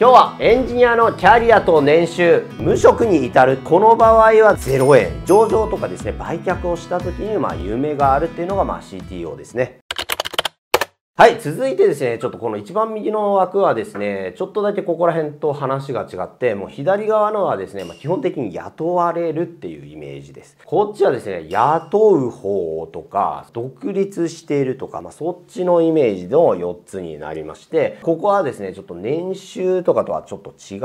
今日はエンジニアのキャリアと年収無職に至るこの場合は0円上場とかですね売却をした時にまあ夢があるっていうのがまあ CTO ですねはい、続いてですね、ちょっとこの一番右の枠はですね、ちょっとだけここら辺と話が違って、もう左側のはですね、まあ、基本的に雇われるっていうイメージです。こっちはですね、雇う方とか、独立しているとか、まあ、そっちのイメージの4つになりまして、ここはですね、ちょっと年収とかとはちょっと違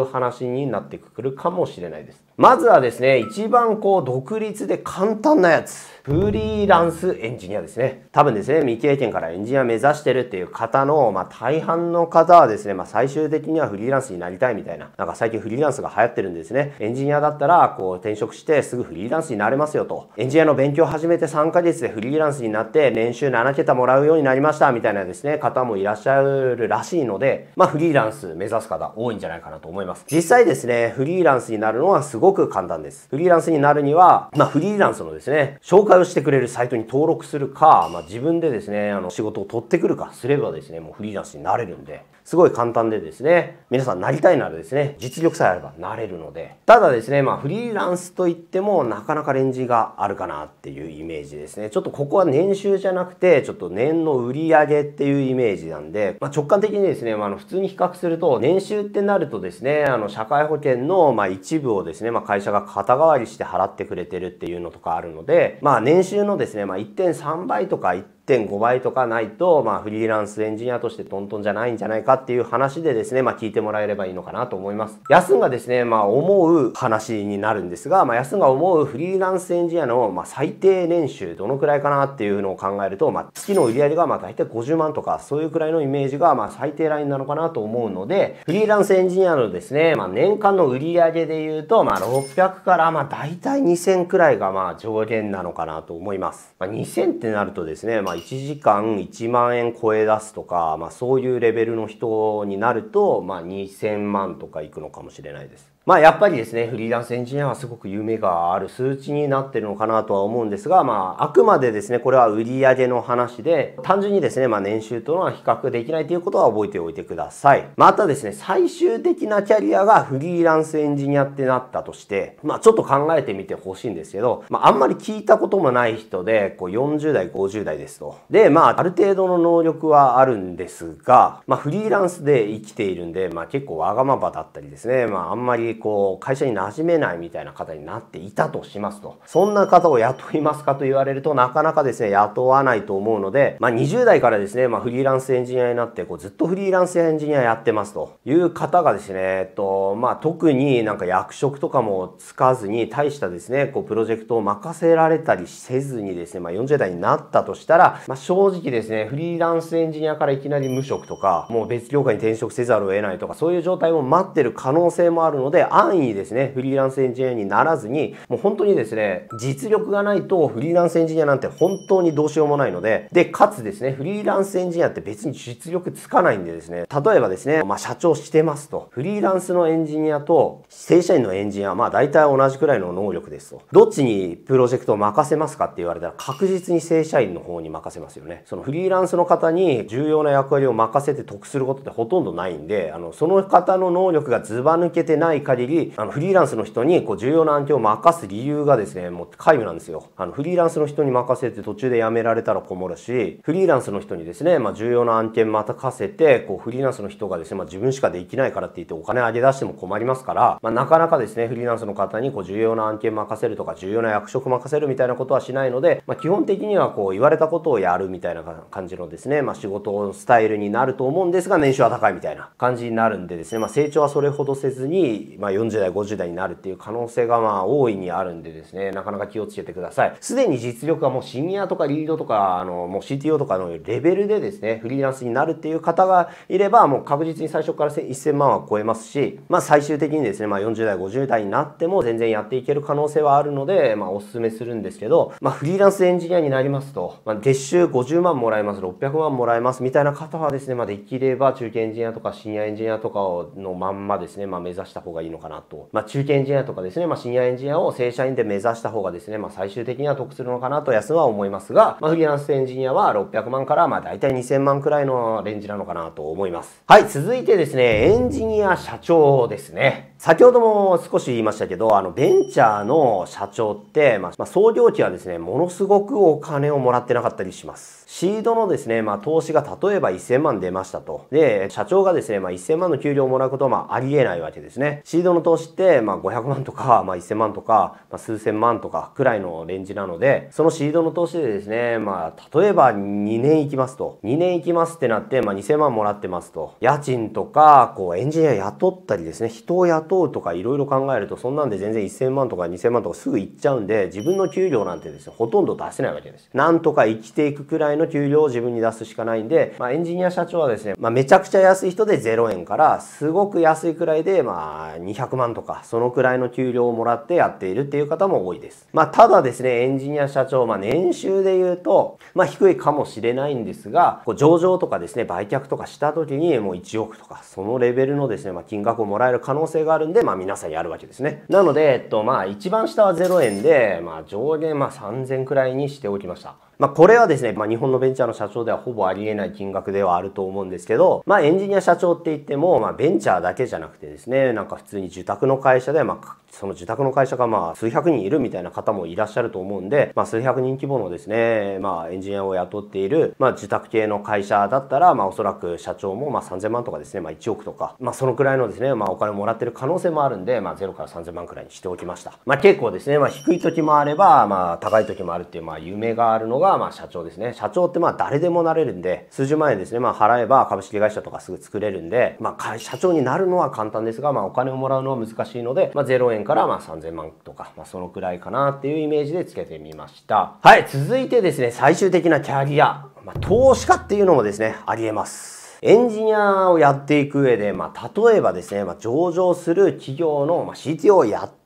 う話になってくるかもしれないです。まずはですね、一番こう独立で簡単なやつ。フリーランスエンジニアですね。多分ですね、未経験からエンジニア目指してるっていう方の、まあ大半の方はですね、まあ最終的にはフリーランスになりたいみたいな、なんか最近フリーランスが流行ってるんですね。エンジニアだったら、こう転職してすぐフリーランスになれますよと。エンジニアの勉強を始めて3ヶ月でフリーランスになって年収7桁もらうようになりましたみたいなですね、方もいらっしゃるらしいので、まあフリーランス目指す方多いんじゃないかなと思います。実際ですね、フリーランスになるのはすごくごく簡単です。フリーランスになるには、まあ、フリーランスのですね、紹介をしてくれるサイトに登録するか、まあ、自分でですね、あの、仕事を取ってくるかすればですね、もうフリーランスになれるんで、すごい簡単でですね、皆さんなりたいならですね、実力さえあればなれるので、ただですね、まあ、フリーランスといっても、なかなかレンジがあるかなっていうイメージですね。ちょっとここは年収じゃなくて、ちょっと年の売り上げっていうイメージなんで、まあ、直感的にですね、まあ、の普通に比較すると、年収ってなるとですね、あの、社会保険の、まあ、一部をですね、まあ、会社が肩代わりして払ってくれてるっていうのとかあるので、まあ、年収のですね、まあ、1.3倍とか1.5 1.5倍とかないと、まあ、フリーランスエンジニアとしてトントンじゃないんじゃないかっていう話でですね、まあ、聞いてもらえればいいのかなと思います。ヤスンがですね、まあ、思う話になるんですが、まあ、ヤスンが思うフリーランスエンジニアの、まあ、最低年収どのくらいかなっていうのを考えると、まあ、月の売り上げが、まあ、大体50万とか、そういうくらいのイメージが、まあ、最低ラインなのかなと思うので、フリーランスエンジニアのですね、まあ、年間の売り上げで言うと、まあ、600から、まあ、大体2000くらいが、まあ、上限なのかなと思います。まあ、2000ってなるとですね、まあ1時間1万円超え出すとか、まあ、そういうレベルの人になると、まあ、2000万とかいくのかもしれないです。まあやっぱりですね、フリーランスエンジニアはすごく夢がある数値になってるのかなとは思うんですが、まああくまでですね、これは売上の話で、単純にですね、まあ年収とのは比較できないということは覚えておいてください。またですね、最終的なキャリアがフリーランスエンジニアってなったとして、まあちょっと考えてみてほしいんですけど、まああんまり聞いたこともない人で、こう40代、50代ですと。で、まあある程度の能力はあるんですが、まあフリーランスで生きているんで、まあ結構わがままだったりですね、まああんまりこう会社に馴染めないみたいな方になっていたとしますとそんな方を雇いますかと言われるとなかなかですね雇わないと思うので、まあ、20代からですね、まあ、フリーランスエンジニアになってこうずっとフリーランスエンジニアやってますという方がですね、えっとまあ、特になんか役職とかもつかずに大したですねこうプロジェクトを任せられたりせずにですね、まあ、40代になったとしたら、まあ、正直ですねフリーランスエンジニアからいきなり無職とかもう別業界に転職せざるを得ないとかそういう状態も待ってる可能性もあるので安易にですね、フリーランスエンジニアにならずに、もう本当にですね、実力がないとフリーランスエンジニアなんて本当にどうしようもないので、で、かつですね、フリーランスエンジニアって別に実力つかないんでですね、例えばですね、まあ、社長してますと、フリーランスのエンジニアと正社員のエンジニアはまあ大体同じくらいの能力ですと。どっちにプロジェクトを任せますかって言われたら確実に正社員の方に任せますよね。そのフリーランスの方に重要な役割を任せて得することってほとんどないんで、あの、その方の能力がずば抜けてない限限り、あの、フリーランスの人に、こう、重要な案件を任す理由がですね、もう、皆無なんですよ。あの、フリーランスの人に任せて途中で辞められたら困るし、フリーランスの人にですね、まあ、重要な案件任せて、こう、フリーランスの人がですね、まあ、自分しかできないからって言ってお金あげ出しても困りますから、まあ、なかなかですね、フリーランスの方に、こう、重要な案件任せるとか、重要な役職任せるみたいなことはしないので、まあ、基本的には、こう、言われたことをやるみたいな感じのですね、まあ、仕事をスタイルになると思うんですが、年収は高いみたいな感じになるんでですね、まあ、成長はそれほどせずに、まあ、40代50代になるっていう可能性がまあ大いにあるんでですねなかなか気をつけてくださいすでに実力はもうシニアとかリードとかあのもう CTO とかのレベルでですねフリーランスになるっていう方がいればもう確実に最初から1000万は超えますし、まあ、最終的にですね、まあ、40代50代になっても全然やっていける可能性はあるので、まあ、おすすめするんですけど、まあ、フリーランスエンジニアになりますと、まあ、月収50万もらえます600万もらえますみたいな方はですね、まあ、できれば中堅エンジニアとかシニアエンジニアとかのまんまですね、まあ、目指した方がいいいいのかなと。まあ、中堅エンジニアとかですね、まあ、シエンジニアを正社員で目指した方がですね、まあ、最終的には得するのかなと安は思いますが、まあ、フリーランスエンジニアは600万から、まあ、大体2000万くらいのレンジなのかなと思います。はい、続いてですね、エンジニア社長ですね。先ほども少し言いましたけど、あの、ベンチャーの社長って、まあ、創業期はですね、ものすごくお金をもらってなかったりします。シードのですね、まあ、投資が例えば1000万出ましたと。で、社長がですね、まあ、1000万の給料をもらうことは、まあ、ありえないわけですね。シードの投資って、まあ、500万とか、まあ、1000万とか、まあ、数千万とかくらいのレンジなので、そのシードの投資でですね、まあ、例えば2年行きますと。2年行きますってなって、まあ、2000万もらってますと。家賃とか、こう、エンジニア雇ったりですね、人を雇雇うとかいろいろ考えるとそんなんで全然1,000万とか2,000万とかすぐいっちゃうんで自分の給料なんてですねほとんど出せないわけです。なんとか生きていくくらいの給料を自分に出すしかないんで、まあ、エンジニア社長はですね、まあ、めちゃくちゃ安い人で0円からすごく安いくらいでまあ200万とかそのくらいの給料をもらってやっているっていう方も多いです。まあ、ただですねエンジニア社長、まあ、年収で言うと、まあ、低いかもしれないんですがこう上場とかですね売却とかした時にもう1億とかそのレベルのですね、まあ、金額をもらえる可能性があるんで、まあ皆さんやるわけですね。なので、えっと、まあ一番下は0円で、まあ上限まあ3000くらいにしておきました。まあ、これはですね、まあ、日本のベンチャーの社長ではほぼありえない金額ではあると思うんですけど、まあ、エンジニア社長って言っても、まあ、ベンチャーだけじゃなくてですね、なんか普通に受託の会社で、まあ、その受託の会社がまあ数百人いるみたいな方もいらっしゃると思うんで、まあ、数百人規模のですね、まあ、エンジニアを雇っている、まあ、受託系の会社だったら、まあ、おそらく社長もまあ3000万とかですね、まあ、1億とか、まあ、そのくらいのですね、まあ、お金もらってる可能性もあるんで、まあ、0から3000万くらいにしておきました。まあ、結構ですね、まあ、低い時もあれば、まあ、高い時もあるっていう、まあ、夢があるのが、が、まあ、社長ですね。社長って、まあ、誰でもなれるんで、数十万円ですね、まあ、払えば株式会社とかすぐ作れるんで、まあ、社長になるのは簡単ですが、まあ、お金をもらうのは難しいので、まあ、0円から、まあ、3000万とか、まあ、そのくらいかなっていうイメージでつけてみました。はい、続いてですね、最終的なキャリア、まあ、投資家っていうのもですね、ありえます。エンジニアをやっていく上で、まあ、例えばですね、まあ、上場する企業の CTO をやって、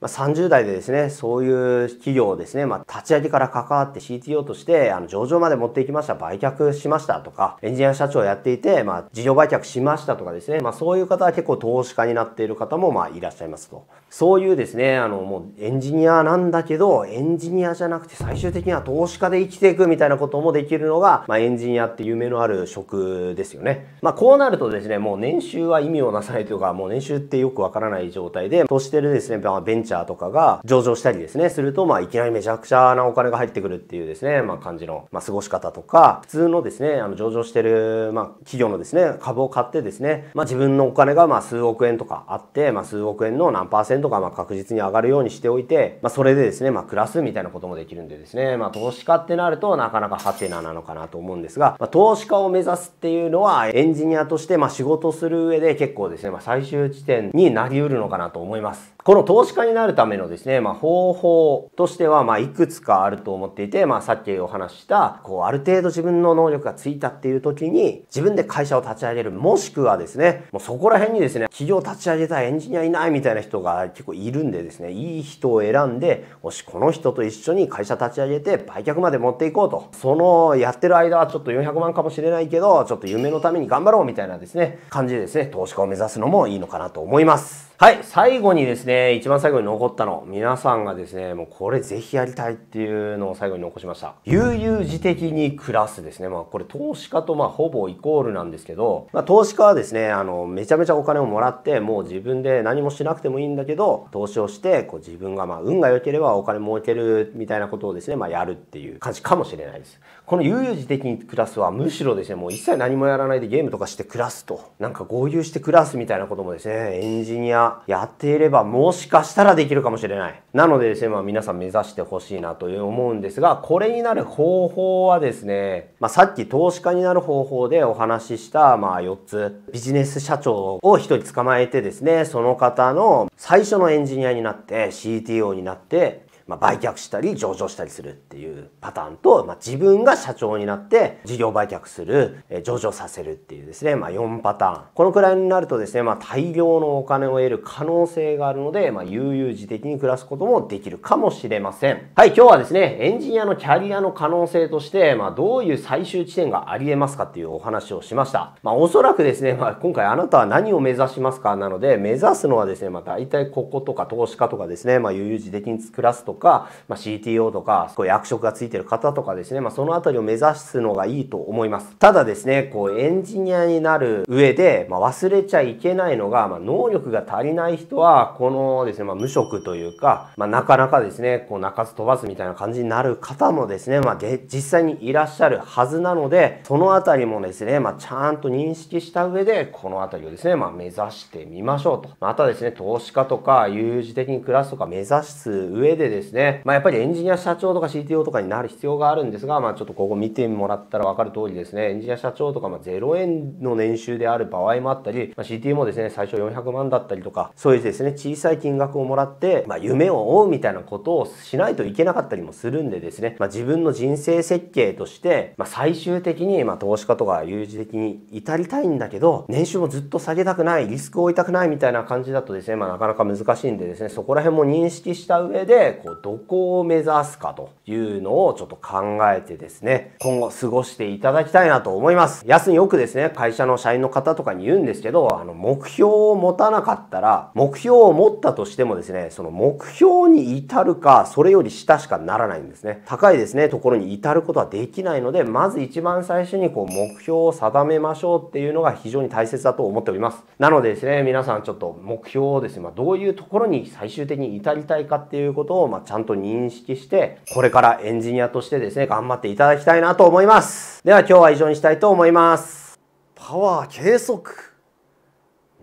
まあ、30代でですね、そういう企業をですね、まあ、立ち上げから関わって CTO として、あの、上場まで持っていきました、売却しましたとか、エンジニア社長をやっていて、まあ、事業売却しましたとかですね、まあ、そういう方は結構投資家になっている方も、まあ、いらっしゃいますと。そういうですね、あの、もうエンジニアなんだけど、エンジニアじゃなくて最終的には投資家で生きていくみたいなこともできるのが、まあ、エンジニアって夢のある職ですよね。まあ、こうなるとですね、もう年収は意味をなさないというか、もう年収ってよくわからない状態で、としてるですね、まあ、ベンチャーとかが上場したりですね、すると、まあ、いきなりめちゃくちゃなお金が入ってくるっていうですね、まあ、感じの、まあ、過ごし方とか、普通のですね、あの、上場してる、まあ、企業のですね、株を買ってですね、まあ、自分のお金が、まあ、数億円とかあって、まあ、数億円の何パーセントか、まあ、確実に上がるようにしておいて、まあ、それでですね、まあ、暮らすみたいなこともできるんでですね、まあ、投資家ってなると、なかなかハテナなのかなと思うんですが、まあ、投資家を目指すっていうのは、エンジニアとして、まあ、仕事する上で結構ですね、まあ、最終地点になりうるのかなと思います。この投資家になるためのですね、まあ、方法としては、まあ、いくつかあると思っていて、まあ、さっきお話しした、こう、ある程度自分の能力がついたっていう時に、自分で会社を立ち上げる、もしくはですね、もうそこら辺にですね、企業立ち上げたいエンジニアいないみたいな人が結構いるんでですね、いい人を選んで、もしこの人と一緒に会社立ち上げて、売却まで持っていこうと。その、やってる間はちょっと400万かもしれないけど、ちょっと夢のために頑張ろうみたいなですね、感じでですね、投資家を目指すのもいいのかなと思います。はい、最後にですね、一番最後に残ったの、皆さんがですね、もうこれぜひやりたいっていうのを最後に残しました。悠々自適に暮らすですね。まあこれ投資家とまあほぼイコールなんですけど、まあ投資家はですね、あの、めちゃめちゃお金をもらって、もう自分で何もしなくてもいいんだけど、投資をして、こう自分がまあ運が良ければお金儲けるみたいなことをですね、まあやるっていう感じかもしれないです。この悠々自適に暮らすはむしろですね、もう一切何もやらないでゲームとかして暮らすと、なんか合流して暮らすみたいなこともですね、エンジニアやっていればもしかしたらできるかもしれない。なのでですね、まあ皆さん目指してほしいなという思うんですが、これになる方法はですね、まあさっき投資家になる方法でお話しした、まあ4つ、ビジネス社長を1人捕まえてですね、その方の最初のエンジニアになって、CTO になって、まあ、売却したり上場したりするっていうパターンと、まあ、自分が社長になって事業売却する、えー、上場させるっていうですね、まあ、4パターンこのくらいになるとですね、まあ、大量のお金を得る可能性があるので、まあ、悠々自適に暮らすこともできるかもしれませんはい今日はですねエンジニアのキャリアの可能性として、まあ、どういう最終地点がありえますかっていうお話をしました、まあ、おそらくですね、まあ、今回あなたは何を目指しますかなので目指すのはですね、まあ、大体こことか投資家とかですね、まあ、悠々自適に暮らすとか、まあ、CTO とか、こう役職がついてる方とかですね、まあ、そのあたりを目指すのがいいと思います。ただですね、こうエンジニアになる上で、まあ、忘れちゃいけないのが、まあ、能力が足りない人は、このですね、まあ、無職というか、まあ、なかなかですね、こう泣かず飛ばすみたいな感じになる方もですね、まあ、で実際にいらっしゃるはずなので、そのあたりもですね、まあ、ちゃんと認識した上で、このあたりをですね、まあ、目指してみましょうと。またですね、投資家とか、有事的に暮らすとか目指す上でですねですね、まあ、やっぱりエンジニア社長とか CTO とかになる必要があるんですが、まあ、ちょっとここ見てもらったら分かる通りですねエンジニア社長とかま0円の年収である場合もあったり、まあ、CTO もですね最初400万だったりとかそういうですね小さい金額をもらって、ま夢を追うみたいなことをしないといけなかったりもするんでですね、ま自分の人生設計として、ま最終的にま投資家とか有事的に至りたいんだけど年収もずっと下げたくないリスクを負いたくないみたいな感じだとですね、まなかなか難しいんでですねそこら辺も認識した上でこうどこを目指すかというのをちょっと考えてですね、今後過ごしていただきたいなと思います。安によくですね、会社の社員の方とかに言うんですけど、あの、目標を持たなかったら、目標を持ったとしてもですね、その目標に至るか、それより下しかならないんですね。高いですね、ところに至ることはできないので、まず一番最初にこう、目標を定めましょうっていうのが非常に大切だと思っております。なのでですね、皆さんちょっと目標をですね、まあ、どういうところに最終的に至りたいかっていうことを、まあ、ちゃんと認識して、これからエンジニアとしてですね、頑張っていただきたいなと思います。では今日は以上にしたいと思います。パワー計測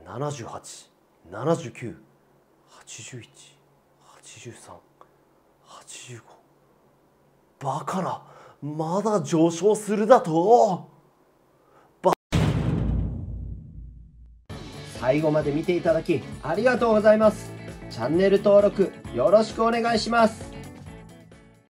78、79、81、83、85。バカなまだ上昇するだと最後まで見ていただきありがとうございますチャンネル登録よろしくお願いします